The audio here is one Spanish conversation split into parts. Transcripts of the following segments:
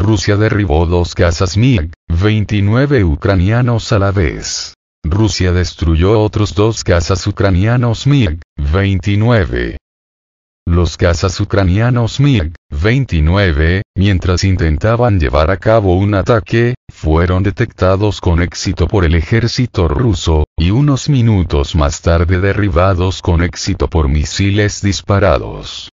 Rusia derribó dos casas MiG, 29 ucranianos a la vez. Rusia destruyó otros dos casas ucranianos MiG, 29. Los cazas ucranianos MiG-29, mientras intentaban llevar a cabo un ataque, fueron detectados con éxito por el ejército ruso, y unos minutos más tarde derribados con éxito por misiles disparados.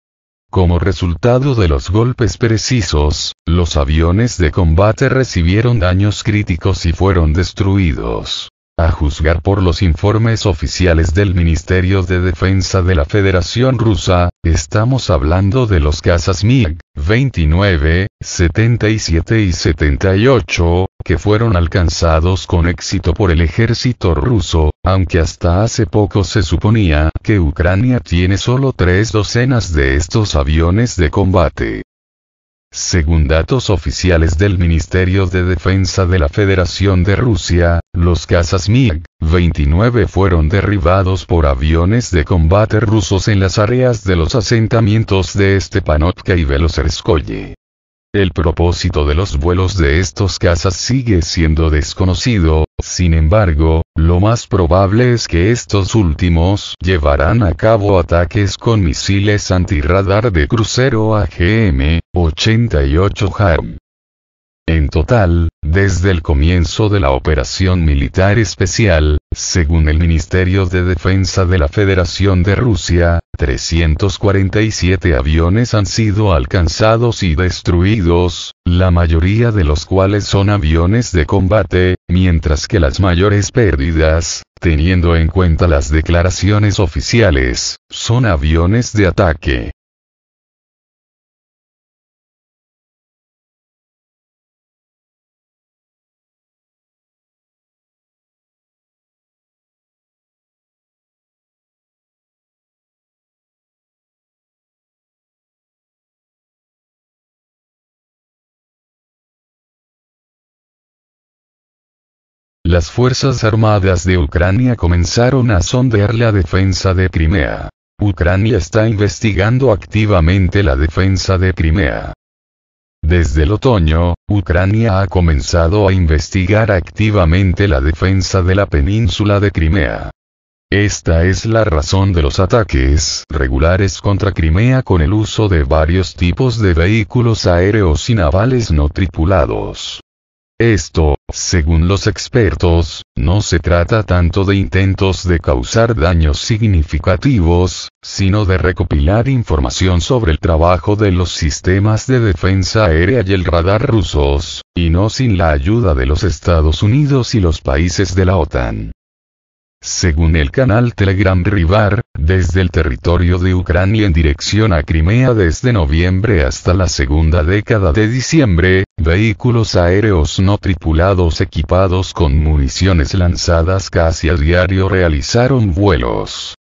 Como resultado de los golpes precisos, los aviones de combate recibieron daños críticos y fueron destruidos. A juzgar por los informes oficiales del Ministerio de Defensa de la Federación Rusa, estamos hablando de los cazas MiG 29, 77 y 78, que fueron alcanzados con éxito por el ejército ruso, aunque hasta hace poco se suponía que Ucrania tiene solo tres docenas de estos aviones de combate. Según datos oficiales del Ministerio de Defensa de la Federación de Rusia, los cazas MiG-29 fueron derribados por aviones de combate rusos en las áreas de los asentamientos de Stepanovka y Veloserskoye. El propósito de los vuelos de estos cazas sigue siendo desconocido, sin embargo, lo más probable es que estos últimos llevarán a cabo ataques con misiles antirradar de crucero AGM-88 HARM. En total, desde el comienzo de la operación militar especial, según el Ministerio de Defensa de la Federación de Rusia, 347 aviones han sido alcanzados y destruidos, la mayoría de los cuales son aviones de combate, mientras que las mayores pérdidas, teniendo en cuenta las declaraciones oficiales, son aviones de ataque. las Fuerzas Armadas de Ucrania comenzaron a sondear la defensa de Crimea. Ucrania está investigando activamente la defensa de Crimea. Desde el otoño, Ucrania ha comenzado a investigar activamente la defensa de la península de Crimea. Esta es la razón de los ataques regulares contra Crimea con el uso de varios tipos de vehículos aéreos y navales no tripulados. Esto, según los expertos, no se trata tanto de intentos de causar daños significativos, sino de recopilar información sobre el trabajo de los sistemas de defensa aérea y el radar rusos, y no sin la ayuda de los Estados Unidos y los países de la OTAN. Según el canal Telegram Rivar, desde el territorio de Ucrania en dirección a Crimea desde noviembre hasta la segunda década de diciembre, vehículos aéreos no tripulados equipados con municiones lanzadas casi a diario realizaron vuelos.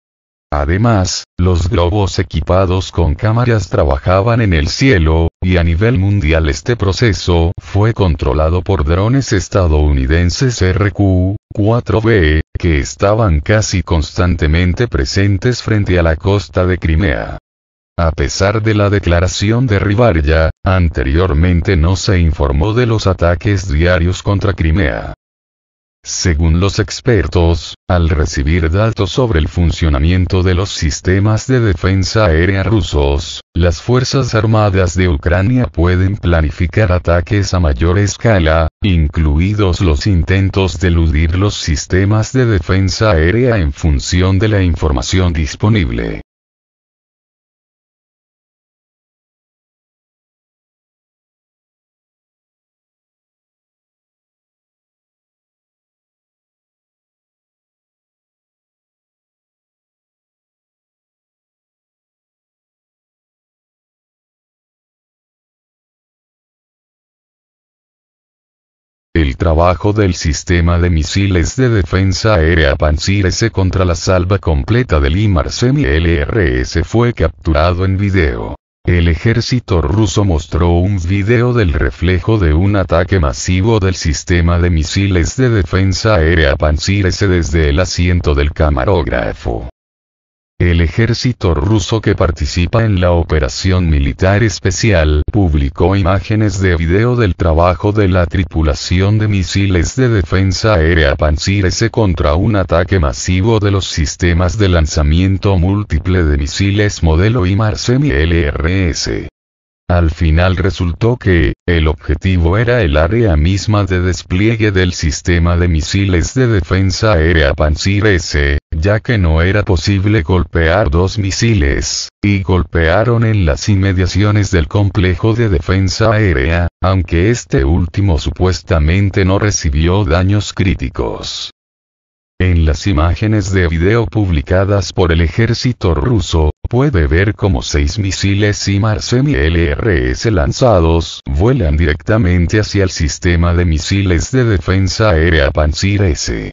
Además, los globos equipados con cámaras trabajaban en el cielo, y a nivel mundial este proceso fue controlado por drones estadounidenses RQ-4B, que estaban casi constantemente presentes frente a la costa de Crimea. A pesar de la declaración de Rivarya, anteriormente no se informó de los ataques diarios contra Crimea. Según los expertos, al recibir datos sobre el funcionamiento de los sistemas de defensa aérea rusos, las Fuerzas Armadas de Ucrania pueden planificar ataques a mayor escala, incluidos los intentos de eludir los sistemas de defensa aérea en función de la información disponible. El trabajo del sistema de misiles de defensa aérea Pansir S e contra la salva completa del Semi LRS fue capturado en video. El ejército ruso mostró un video del reflejo de un ataque masivo del sistema de misiles de defensa aérea Pansir e desde el asiento del camarógrafo. El ejército ruso que participa en la operación militar especial publicó imágenes de video del trabajo de la tripulación de misiles de defensa aérea Pantsir S e contra un ataque masivo de los sistemas de lanzamiento múltiple de misiles modelo IMAR-SEMI-LRS. Al final resultó que, el objetivo era el área misma de despliegue del sistema de misiles de defensa aérea Pansir S, ya que no era posible golpear dos misiles, y golpearon en las inmediaciones del complejo de defensa aérea, aunque este último supuestamente no recibió daños críticos. En las imágenes de video publicadas por el ejército ruso, puede ver como seis misiles y semi-LRS lanzados vuelan directamente hacia el sistema de misiles de defensa aérea Pantsir S.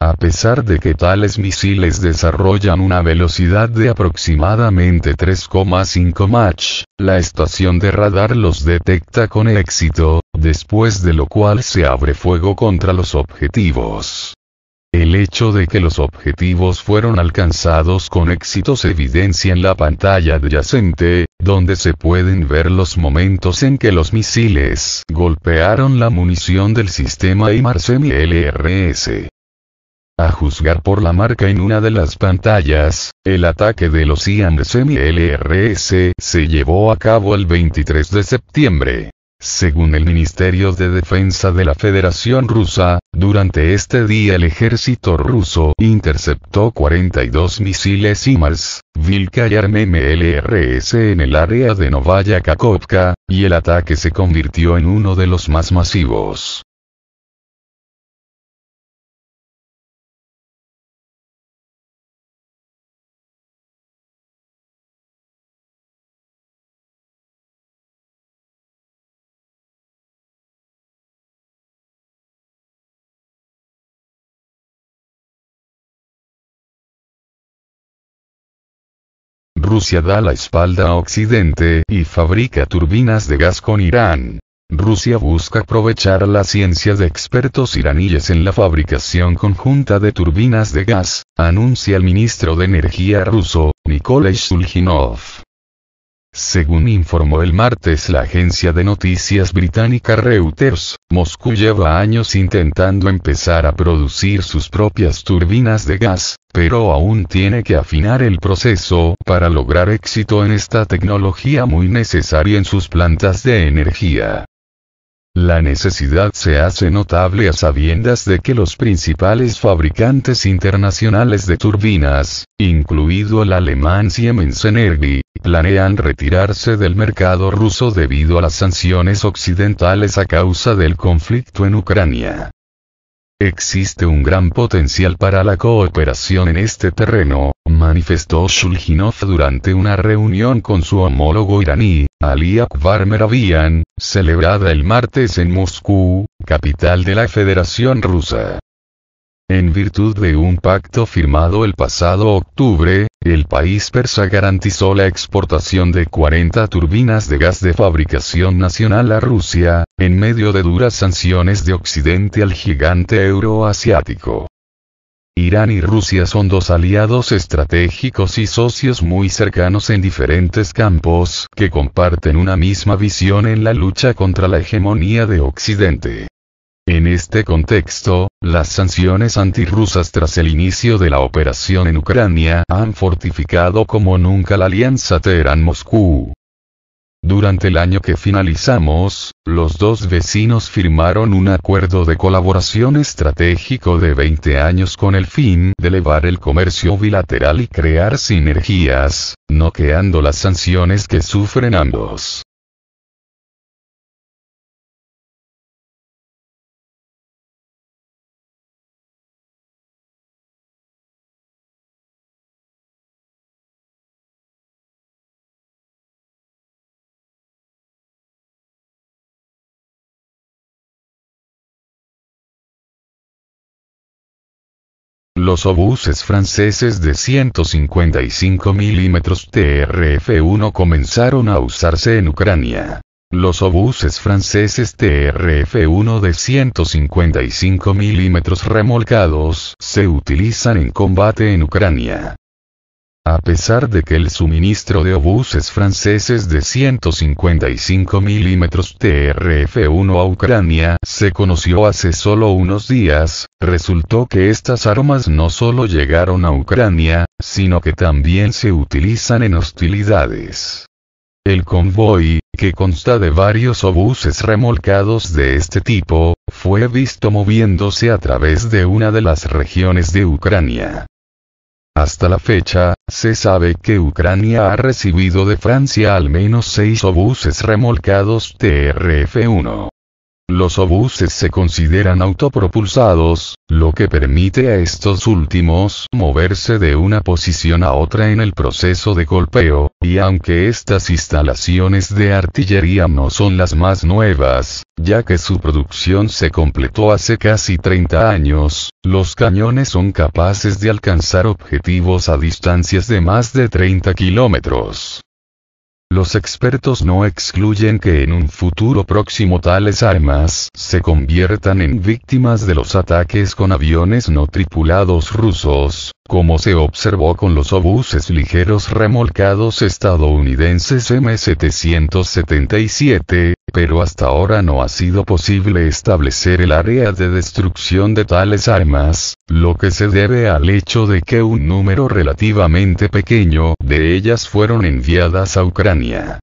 A pesar de que tales misiles desarrollan una velocidad de aproximadamente 3,5 Mach, la estación de radar los detecta con éxito, después de lo cual se abre fuego contra los objetivos. El hecho de que los objetivos fueron alcanzados con éxito se evidencia en la pantalla adyacente, donde se pueden ver los momentos en que los misiles golpearon la munición del sistema semi LRS. A juzgar por la marca en una de las pantallas, el ataque de los IAM semi LRS se llevó a cabo el 23 de septiembre. Según el Ministerio de Defensa de la Federación Rusa, durante este día el ejército ruso interceptó 42 misiles IMARS, Vilka y MLRS en el área de Novaya Kakovka, y el ataque se convirtió en uno de los más masivos. Rusia da la espalda a Occidente y fabrica turbinas de gas con Irán. Rusia busca aprovechar la ciencia de expertos iraníes en la fabricación conjunta de turbinas de gas, anuncia el ministro de Energía ruso, Nikolai Sulginov. Según informó el martes la agencia de noticias británica Reuters, Moscú lleva años intentando empezar a producir sus propias turbinas de gas, pero aún tiene que afinar el proceso para lograr éxito en esta tecnología muy necesaria en sus plantas de energía. La necesidad se hace notable a sabiendas de que los principales fabricantes internacionales de turbinas, incluido el alemán Siemens Energy, planean retirarse del mercado ruso debido a las sanciones occidentales a causa del conflicto en Ucrania. Existe un gran potencial para la cooperación en este terreno, manifestó Shulginov durante una reunión con su homólogo iraní, Ali Akbar Meravian, celebrada el martes en Moscú, capital de la Federación Rusa. En virtud de un pacto firmado el pasado octubre, el país persa garantizó la exportación de 40 turbinas de gas de fabricación nacional a Rusia, en medio de duras sanciones de Occidente al gigante euroasiático. Irán y Rusia son dos aliados estratégicos y socios muy cercanos en diferentes campos que comparten una misma visión en la lucha contra la hegemonía de Occidente. En este contexto, las sanciones antirrusas tras el inicio de la operación en Ucrania han fortificado como nunca la alianza Teherán-Moscú. Durante el año que finalizamos, los dos vecinos firmaron un acuerdo de colaboración estratégico de 20 años con el fin de elevar el comercio bilateral y crear sinergias, noqueando las sanciones que sufren ambos. los obuses franceses de 155 mm TRF-1 comenzaron a usarse en Ucrania. Los obuses franceses TRF-1 de 155 mm remolcados se utilizan en combate en Ucrania. A pesar de que el suministro de obuses franceses de 155 mm TRF-1 a Ucrania se conoció hace solo unos días, resultó que estas armas no solo llegaron a Ucrania, sino que también se utilizan en hostilidades. El convoy, que consta de varios obuses remolcados de este tipo, fue visto moviéndose a través de una de las regiones de Ucrania. Hasta la fecha, se sabe que Ucrania ha recibido de Francia al menos seis obuses remolcados TRF-1. Los obuses se consideran autopropulsados, lo que permite a estos últimos moverse de una posición a otra en el proceso de golpeo, y aunque estas instalaciones de artillería no son las más nuevas, ya que su producción se completó hace casi 30 años, los cañones son capaces de alcanzar objetivos a distancias de más de 30 kilómetros. Los expertos no excluyen que en un futuro próximo tales armas se conviertan en víctimas de los ataques con aviones no tripulados rusos, como se observó con los obuses ligeros remolcados estadounidenses M777, pero hasta ahora no ha sido posible establecer el área de destrucción de tales armas, lo que se debe al hecho de que un número relativamente pequeño de ellas fueron enviadas a Ucrania.